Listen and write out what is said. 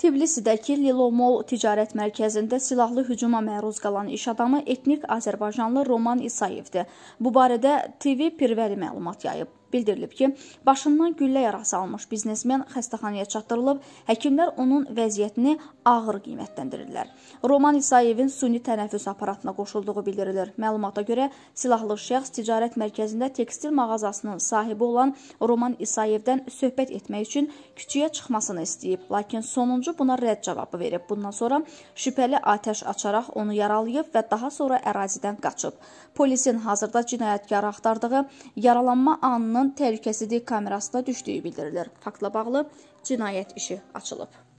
Tbilisidəki Lilomol ticarət mərkəzində silahlı hücuma məruz qalan iş adamı etnik azərbaycanlı Roman İsayevdir. Bu barədə TV Pirvəri məlumat yayıb. Bildirilib ki, başından güllə yarası almış biznesmen xəstəxanaya çatdırılıb, həkimlər onun vəziyyətini ağır qiymətləndirirlər. Roman İsayevin suni tənəffüs aparatına qoşulduğu bildirilir. Məlumata görə silahlı şəxs ticarət mərkəzində tekstil mağazasının sahibi olan Roman İsayevdən söhbət etmək üçün küçüyə çıxmasını istəyib, lakin sonuncu buna rədd cavabı verib. Bundan sonra şübhəli atəş açaraq onu yaralayıb və daha sonra ərazidən qaçıb. Polisin hazırda cinayətkarı axtardığı yaralanma anını onun təhlükəsizlik kamerasına düşdüyü bildirilir. Faktla bağlı cinayət işi açılıb.